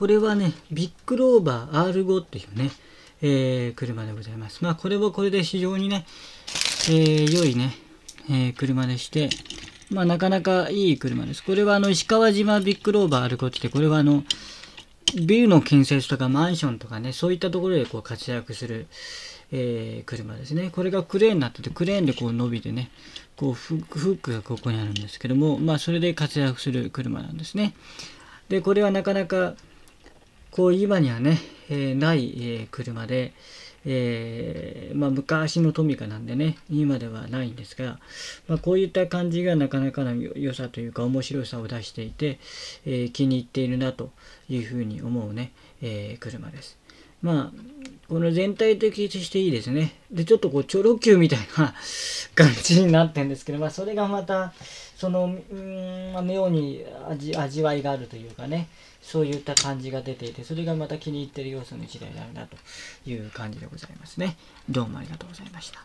これはね、ビッグローバー R5 っていうね、えー、車でございます。まあ、これはこれで非常にね、えー、良いね、えー、車でして、まあ、なかなかいい車です。これはあの、石川島ビッグローバー R5 って、これはあの、ビルの建設とかマンションとかね、そういったところでこう活躍する、えー、車ですね。これがクレーンになってて、クレーンでこう伸びてね、こうフックがここにあるんですけども、まあ、それで活躍する車なんですね。で、これはなかなか、こう今にはね、えー、ない、え車で、えー、まあ、昔のトミカなんでね、今ではないんですが、まあ、こういった感じがなかなかの良さというか面白さを出していて、えー、気に入っているなというふうに思うね、えー、車です。まあ、この全体的としていいですね。で、ちょっとこう、チョロ Q みたいな感じになってんですけど、まあ、それがまたそのうん妙に味味わいがあるというかねそういった感じが出ていてそれがまた気に入ってる要素の一台であるなという感じでございますねどうもありがとうございました